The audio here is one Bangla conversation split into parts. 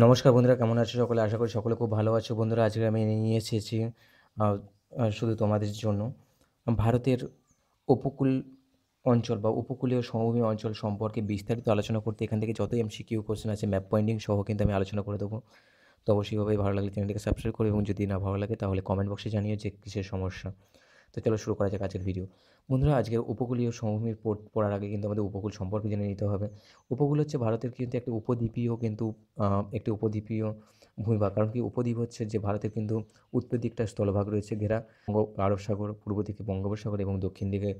নমস্কার বন্ধুরা কেমন আছো সকলে আশা করি সকলে খুব ভালো আছো বন্ধুরা আজকে আমি নিয়ে এসেছি শুধু তোমাদের জন্য ভারতের উপকূল অঞ্চল বা উপকূলীয় সমভূমি অঞ্চল সম্পর্কে বিস্তারিত আলোচনা করতে এখান থেকে যতই এম কিউ কোশ্চেন আছে ম্যাপ পয়েন্টিং সহ কিন্তু আমি আলোচনা করে দেবো তো অবশ্যইভাবে ভালো লাগলে চ্যানেলটিকে সাবস্ক্রাইব করো এবং যদি না ভালো লাগে তাহলে কমেন্ট বক্সে জানিয়ে যে কিসের সমস্যা তো চলো শুরু করা যাক আজকের ভিডিও বন্ধুরা আজকে উপকূলীয় সমভূমির পড়ার আগে কিন্তু আমাদের উপকূল সম্পর্কে জেনে নিতে হবে উপকূল হচ্ছে ভারতের কিন্তু একটি উপদ্বীপীয় কিন্তু একটি উপদ্বীপীয় ভূমিভাগ কারণ কি উপদ্বীপ হচ্ছে যে ভারতের কিন্তু উত্তর দিকটা স্থলভাগ রয়েছে ঘেরা আরব সাগর পূর্ব দিকে বঙ্গোপসাগর এবং দক্ষিণ দিকে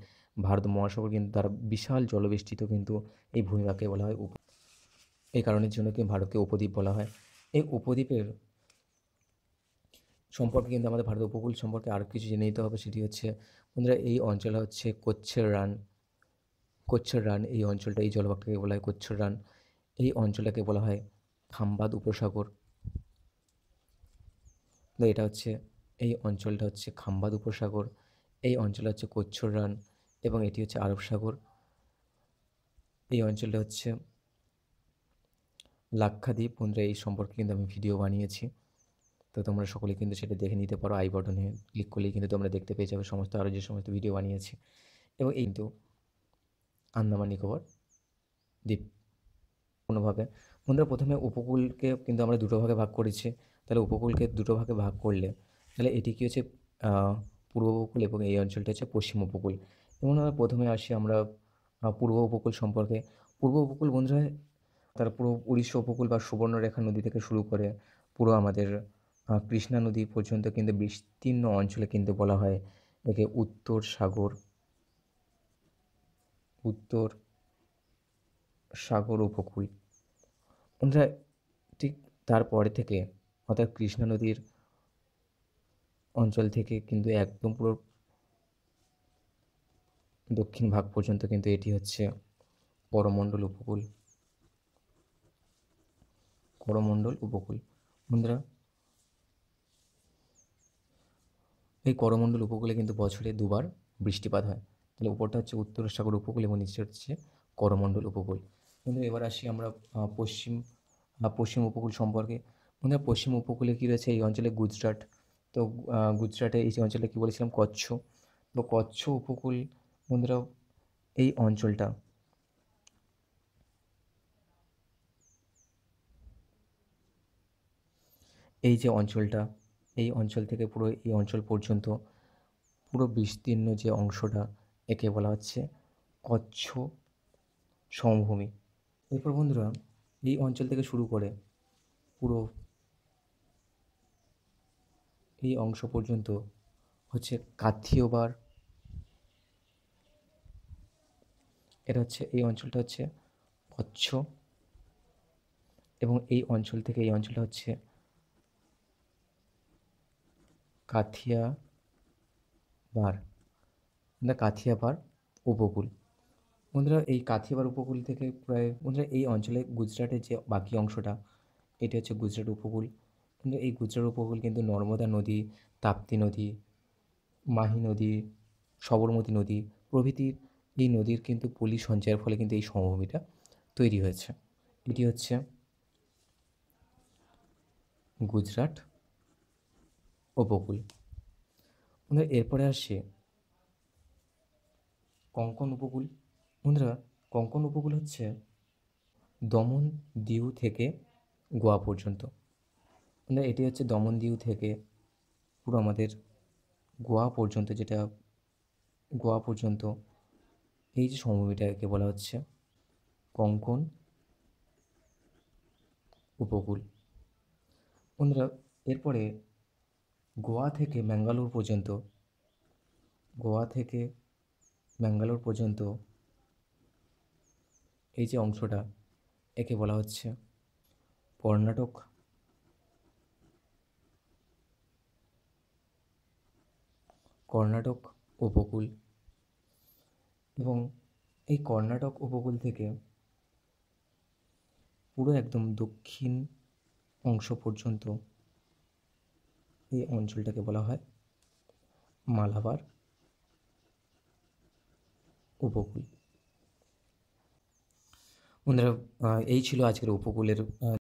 ভারত মহাসাগর কিন্তু তার বিশাল জলবেষ্টিত কিন্তু এই ভূমিভাগকে বলা হয় এই কারণের জন্য কি ভারতকে উপদ্বীপ বলা হয় এই উপদ্বীপের সম্পর্কে কিন্তু আমাদের ভারত উপকূল সম্পর্কে আরও কিছু জেনে নিতে হবে সেটি হচ্ছে বন্ধুরা এই অঞ্চল হচ্ছে কচ্ছের রান কচ্ছের রান এই অঞ্চলটা এই জলভাগটাকে বলা হয় কচ্ছের রান এই অঞ্চলটাকে বলা হয় খাম্বাদ উপসাগর তো এটা হচ্ছে এই অঞ্চলটা হচ্ছে খাম্বাদ উপসাগর এই অঞ্চল হচ্ছে কচ্ছর রান এবং এটি হচ্ছে আরব সাগর এই অঞ্চলটা হচ্ছে লাক্ষাদ্বীপ বন্ধুরা এই সম্পর্কে কিন্তু আমি ভিডিও বানিয়েছি তো তোমরা সকলে কিন্তু সেটা দেখে নিতে পারো আই বটনে ক্লিক করলেই কিন্তু তোমরা দেখতে পেয়ে যাবে সমস্ত আরও যে সমস্ত ভিডিও বানিয়েছি এবং এই কিন্তু আন্দামান নিকোবর দ্বীপ কোনোভাবে বন্ধুরা প্রথমে উপকূলকে কিন্তু আমরা দুটো ভাগে ভাগ করেছি তাহলে উপকূলকে দুটো ভাগে ভাগ করলে তাহলে এটি কী হচ্ছে পূর্ব উপকূল এবং এই অঞ্চলটা হচ্ছে পশ্চিম উপকূল এবং প্রথমে আসি আমরা পূর্ব উপকূল সম্পর্কে পূর্ব উপকূল বন্ধুরা তারা পুরো উড়িষ্যা উপকূল বা সুবর্ণরেখা নদী থেকে শুরু করে পুরো আমাদের কৃষ্ণা নদী পর্যন্ত কিন্তু বিস্তীর্ণ অঞ্চলে কিন্তু বলা হয় একে উত্তর সাগর উত্তর সাগর উপকূল আমরা ঠিক তারপরে থেকে অর্থাৎ কৃষ্ণা নদীর অঞ্চল থেকে কিন্তু একদম পুরো দক্ষিণ ভাগ পর্যন্ত কিন্তু এটি হচ্ছে করমণ্ডল উপকূল করমণ্ডল উপকূল বন্ধুরা এই করমণ্ডল উপকূলে কিন্তু বছরে দুবার বৃষ্টিপাত হয় তাহলে উপরটা হচ্ছে উত্তর সাগর উপকূল এবং নিচে হচ্ছে করমণ্ডল উপকূল বন্ধু এবার আসি আমরা পশ্চিম পশ্চিম উপকূল সম্পর্কে বন্ধু পশ্চিম উপকূলে কী রয়েছে এই অঞ্চলে গুজরাট তো গুজরাটে এই অঞ্চলে কী বলেছিলাম কচ্ছ তো কচ্ছ উপকূল বন্ধুরা এই অঞ্চলটা এই যে অঞ্চলটা এই অঞ্চল থেকে পুরো এই অঞ্চল পর্যন্ত পুরো বিস্তীর্ণ যে অংশটা একে বলা হচ্ছে কচ্ছ সমভূমি এরপর বন্ধুরা এই অঞ্চল থেকে শুরু করে পুরো এই অংশ পর্যন্ত হচ্ছে কাথিওবার এটা হচ্ছে এই অঞ্চলটা হচ্ছে কচ্ছ এবং এই অঞ্চল থেকে এই অঞ্চলটা হচ্ছে কাথিয়া পাড় কাথিয়া কাথিয়াপাড় উপকূল বন্ধুরা এই কাথিয়াবার উপকূল থেকে প্রায় বন্ধুরা এই অঞ্চলে গুজরাটের যে বাকি অংশটা এটি হচ্ছে গুজরাট উপকূল কিন্তু এই গুজরাট উপকূল কিন্তু নর্মদা নদী তাপ্তি নদী মাহি নদী সবরমতী নদী প্রভৃতির এই নদীর কিন্তু পলি সঞ্চয়ের ফলে কিন্তু এই সমভূমিটা তৈরি হয়েছে এটি হচ্ছে গুজরাট উপকূল বন্ধুরা এরপরে আসছে কঙ্কন উপকূল বন্ধুরা কঙ্কন উপকূল হচ্ছে দমন দিউ থেকে গোয়া পর্যন্ত বন্ধুরা এটি হচ্ছে দমন দিউ থেকে পুরো আমাদের গোয়া পর্যন্ত যেটা গোয়া পর্যন্ত এই যে সমভূমিটাকে বলা হচ্ছে কঙ্কন উপকূল বন্ধুরা এরপরে গোয়া থেকে ম্যাঙ্গালোর পর্যন্ত গোয়া থেকে ম্যাঙ্গালোর পর্যন্ত এই যে অংশটা একে বলা হচ্ছে কর্ণাটক কর্ণাটক উপকূল এবং এই কর্ণাটক উপকূল থেকে পুরো একদম দক্ষিণ অংশ পর্যন্ত এই অঞ্চলটাকে বলা হয় মালাবার উপকূল বন্ধুরা এই ছিল আজকের উপকূলের